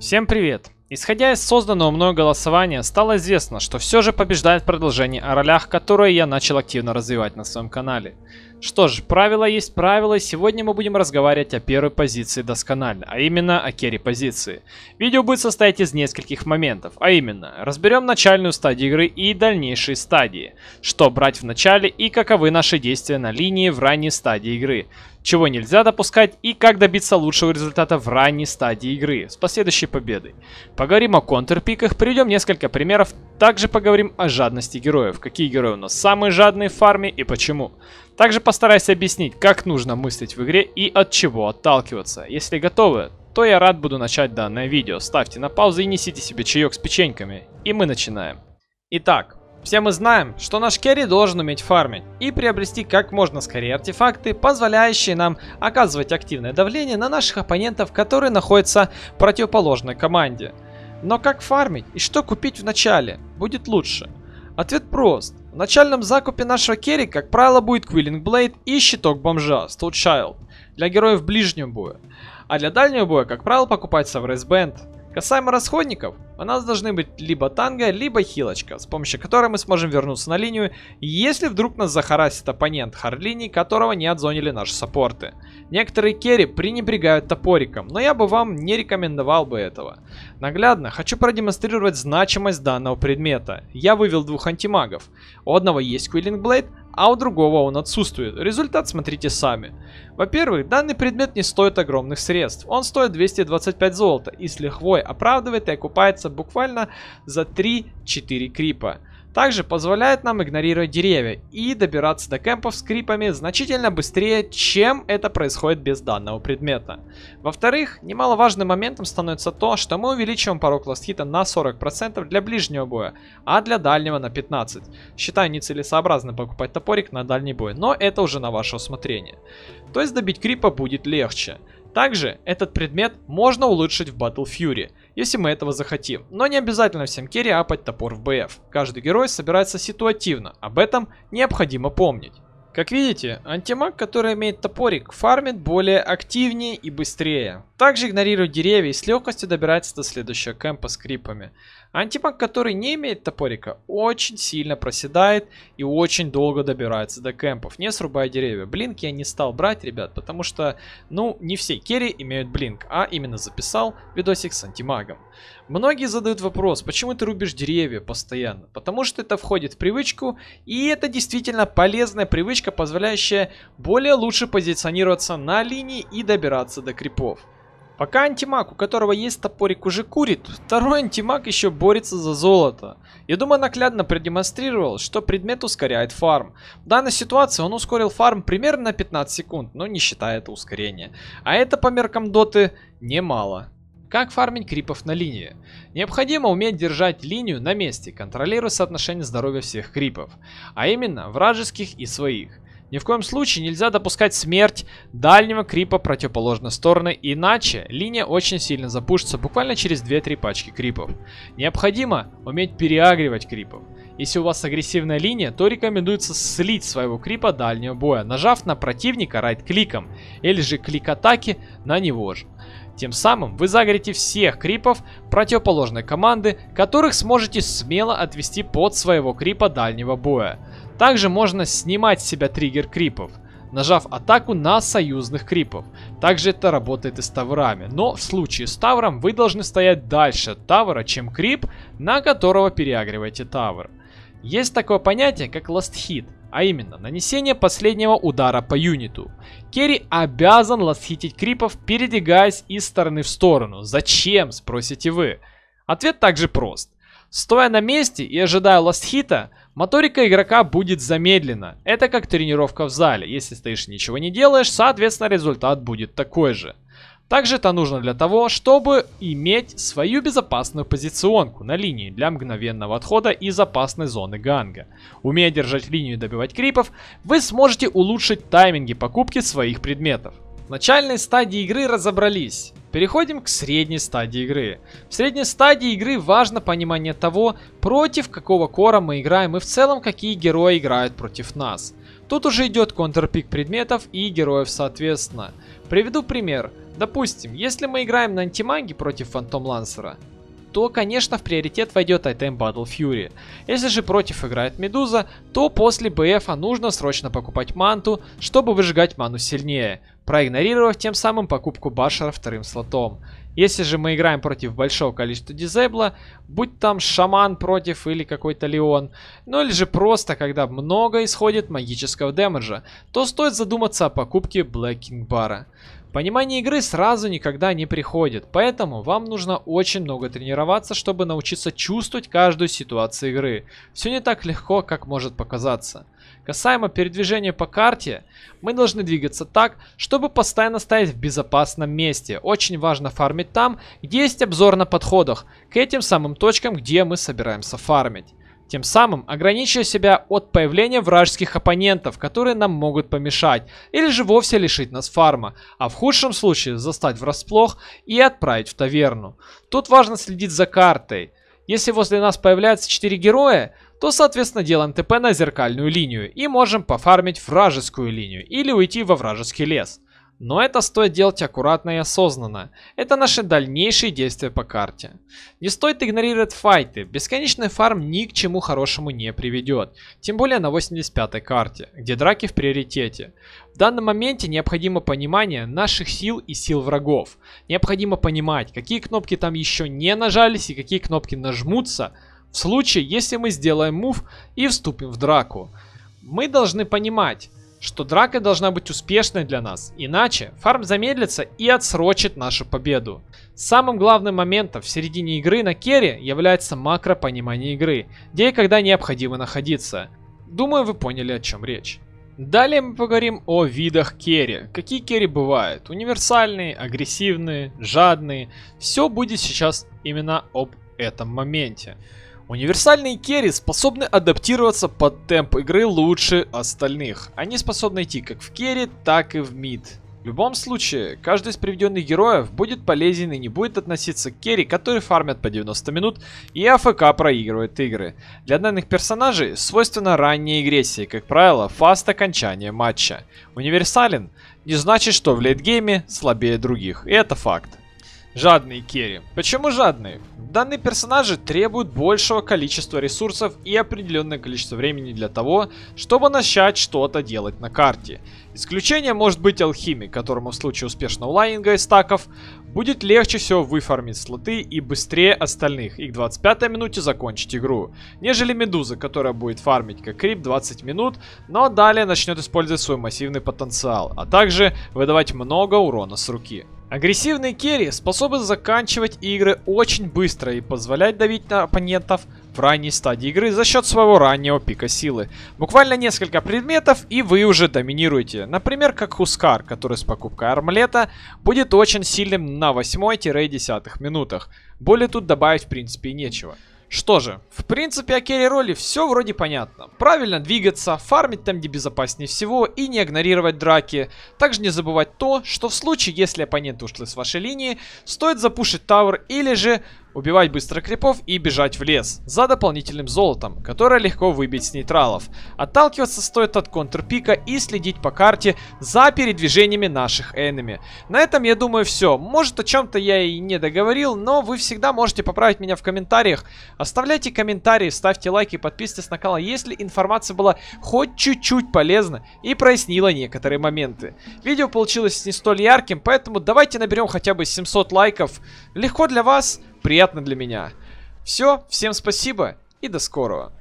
Всем привет! Исходя из созданного мной голосования, стало известно, что все же побеждает продолжение о ролях, которые я начал активно развивать на своем канале. Что ж, правило есть правило, сегодня мы будем разговаривать о первой позиции досконально, а именно о керри-позиции. Видео будет состоять из нескольких моментов, а именно, разберем начальную стадию игры и дальнейшие стадии, что брать в начале и каковы наши действия на линии в ранней стадии игры, чего нельзя допускать и как добиться лучшего результата в ранней стадии игры с последующей победой. Поговорим о контрпиках, приведем несколько примеров также поговорим о жадности героев, какие герои у нас самые жадные в фарме и почему. Также постараюсь объяснить, как нужно мыслить в игре и от чего отталкиваться. Если готовы, то я рад буду начать данное видео. Ставьте на паузу и несите себе чаек с печеньками. И мы начинаем. Итак, все мы знаем, что наш керри должен уметь фармить и приобрести как можно скорее артефакты, позволяющие нам оказывать активное давление на наших оппонентов, которые находятся в противоположной команде – но как фармить и что купить в начале? Будет лучше. Ответ прост. В начальном закупе нашего керри, как правило, будет Quilling Блейд и щиток бомжа, Steel Child, для героев ближнего боя. А для дальнего боя, как правило, покупается в Band. Касаемо расходников, у нас должны быть либо танго, либо хилочка, с помощью которой мы сможем вернуться на линию, если вдруг нас захарасит оппонент Харлини, которого не отзонили наши саппорты. Некоторые керри пренебрегают топориком, но я бы вам не рекомендовал бы этого. Наглядно хочу продемонстрировать значимость данного предмета. Я вывел двух антимагов. У одного есть Квиллинг Блейд, а у другого он отсутствует. Результат смотрите сами. Во-первых, данный предмет не стоит огромных средств. Он стоит 225 золота и с лихвой оправдывает и окупается буквально за 3-4 крипа. Также позволяет нам игнорировать деревья и добираться до кемпов с крипами значительно быстрее, чем это происходит без данного предмета. Во-вторых, немаловажным моментом становится то, что мы увеличиваем порог ластхита на 40% для ближнего боя, а для дальнего на 15%. Считаю нецелесообразно покупать топорик на дальний бой, но это уже на ваше усмотрение. То есть добить крипа будет легче. Также этот предмет можно улучшить в Battle Fury – если мы этого захотим. Но не обязательно всем керри апать топор в БФ. Каждый герой собирается ситуативно, об этом необходимо помнить. Как видите, антимаг, который имеет топорик, фармит более активнее и быстрее. Также игнорирует деревья и с легкостью добирается до следующего кемпа с крипами. Антимаг, который не имеет топорика, очень сильно проседает и очень долго добирается до кемпов, не срубая деревья. Блинк я не стал брать, ребят, потому что, ну, не все керри имеют блинк, а именно записал видосик с антимагом. Многие задают вопрос, почему ты рубишь деревья постоянно? Потому что это входит в привычку, и это действительно полезная привычка, позволяющая более лучше позиционироваться на линии и добираться до крипов. Пока антимаг, у которого есть топорик, уже курит, второй антимаг еще борется за золото. Я думаю, наглядно продемонстрировал, что предмет ускоряет фарм. В данной ситуации он ускорил фарм примерно на 15 секунд, но не считая это ускорение. А это по меркам доты немало. Как фармить крипов на линии? Необходимо уметь держать линию на месте, контролируя соотношение здоровья всех крипов, а именно вражеских и своих. Ни в коем случае нельзя допускать смерть дальнего крипа противоположной стороны, иначе линия очень сильно запушится буквально через 2-3 пачки крипов. Необходимо уметь переагривать крипов. Если у вас агрессивная линия, то рекомендуется слить своего крипа дальнего боя, нажав на противника right-кликом или же клик атаки на него же. Тем самым вы загорите всех крипов противоположной команды, которых сможете смело отвести под своего крипа дальнего боя. Также можно снимать с себя триггер крипов, нажав атаку на союзных крипов. Также это работает и с таврами, но в случае с тавром вы должны стоять дальше от тавра, чем крип, на которого переагриваете тавр. Есть такое понятие, как last hit – а именно нанесение последнего удара по юниту. Керри обязан лосхитить крипов, передвигаясь из стороны в сторону. Зачем, спросите вы? Ответ также прост. Стоя на месте и ожидая ластхита, моторика игрока будет замедлена. Это как тренировка в зале. Если стоишь и ничего не делаешь, соответственно результат будет такой же. Также это нужно для того, чтобы иметь свою безопасную позиционку на линии для мгновенного отхода из опасной зоны ганга. Умея держать линию и добивать крипов, вы сможете улучшить тайминги покупки своих предметов. В начальной стадии игры разобрались. Переходим к средней стадии игры. В средней стадии игры важно понимание того, против какого кора мы играем и в целом какие герои играют против нас. Тут уже идет контрпик предметов и героев соответственно. Приведу пример. Допустим, если мы играем на антиманге против Фантом Лансера, то, конечно, в приоритет войдет айтем Battle Fury. Если же против играет Медуза, то после БФа нужно срочно покупать манту, чтобы выжигать ману сильнее проигнорировав тем самым покупку Башера вторым слотом. Если же мы играем против большого количества дизебла, будь там шаман против или какой-то леон, ну или же просто, когда много исходит магического демеджа, то стоит задуматься о покупке Блэкинг Бара. Понимание игры сразу никогда не приходит, поэтому вам нужно очень много тренироваться, чтобы научиться чувствовать каждую ситуацию игры. Все не так легко, как может показаться. Касаемо передвижения по карте, мы должны двигаться так, чтобы постоянно стоять в безопасном месте. Очень важно фармить там, где есть обзор на подходах, к этим самым точкам, где мы собираемся фармить. Тем самым ограничивая себя от появления вражеских оппонентов, которые нам могут помешать, или же вовсе лишить нас фарма, а в худшем случае застать врасплох и отправить в таверну. Тут важно следить за картой. Если возле нас появляются 4 героя, то, соответственно, делаем ТП на зеркальную линию и можем пофармить вражескую линию или уйти во вражеский лес. Но это стоит делать аккуратно и осознанно. Это наши дальнейшие действия по карте. Не стоит игнорировать файты. Бесконечный фарм ни к чему хорошему не приведет. Тем более на 85-й карте, где драки в приоритете. В данном моменте необходимо понимание наших сил и сил врагов. Необходимо понимать, какие кнопки там еще не нажались и какие кнопки нажмутся. В случае, если мы сделаем мув и вступим в драку. Мы должны понимать, что драка должна быть успешной для нас, иначе фарм замедлится и отсрочит нашу победу. Самым главным моментом в середине игры на керри является макро понимание игры, где и когда необходимо находиться. Думаю, вы поняли, о чем речь. Далее мы поговорим о видах керри. Какие керри бывают? Универсальные, агрессивные, жадные. Все будет сейчас именно об этом моменте. Универсальные керри способны адаптироваться под темп игры лучше остальных. Они способны идти как в керри, так и в мид. В любом случае, каждый из приведенных героев будет полезен и не будет относиться к керри, которые фармят по 90 минут и АФК проигрывает игры. Для данных персонажей свойственна ранняя агрессия, как правило, фаст окончания матча. Универсален не значит, что в лейтгейме слабее других, и это факт. Жадные керри. Почему жадные? Данные персонажи требуют большего количества ресурсов и определенное количество времени для того, чтобы начать что-то делать на карте. Исключение может быть алхимик, которому в случае успешного лайнинга и стаков будет легче всего выфармить слоты и быстрее остальных и к 25 минуте закончить игру, нежели медуза, которая будет фармить как крип 20 минут, но далее начнет использовать свой массивный потенциал, а также выдавать много урона с руки. Агрессивный керри способен заканчивать игры очень быстро и позволять давить на оппонентов в ранней стадии игры за счет своего раннего пика силы. Буквально несколько предметов и вы уже доминируете. Например, как Хускар, который с покупкой армлета будет очень сильным на 8-10 минутах. Более тут добавить в принципе нечего. Что же, в принципе о керри-роли все вроде понятно. Правильно двигаться, фармить там, где безопаснее всего и не игнорировать драки. Также не забывать то, что в случае, если оппоненты ушли с вашей линии, стоит запушить тавер или же убивать быстро крипов и бежать в лес за дополнительным золотом, которое легко выбить с нейтралов. Отталкиваться стоит от контрпика и следить по карте за передвижениями наших энеми. На этом, я думаю, все. Может, о чем-то я и не договорил, но вы всегда можете поправить меня в комментариях. Оставляйте комментарии, ставьте лайки, подписывайтесь на канал, если информация была хоть чуть-чуть полезна и прояснила некоторые моменты. Видео получилось не столь ярким, поэтому давайте наберем хотя бы 700 лайков. Легко для вас, приятно для меня. Все, всем спасибо и до скорого.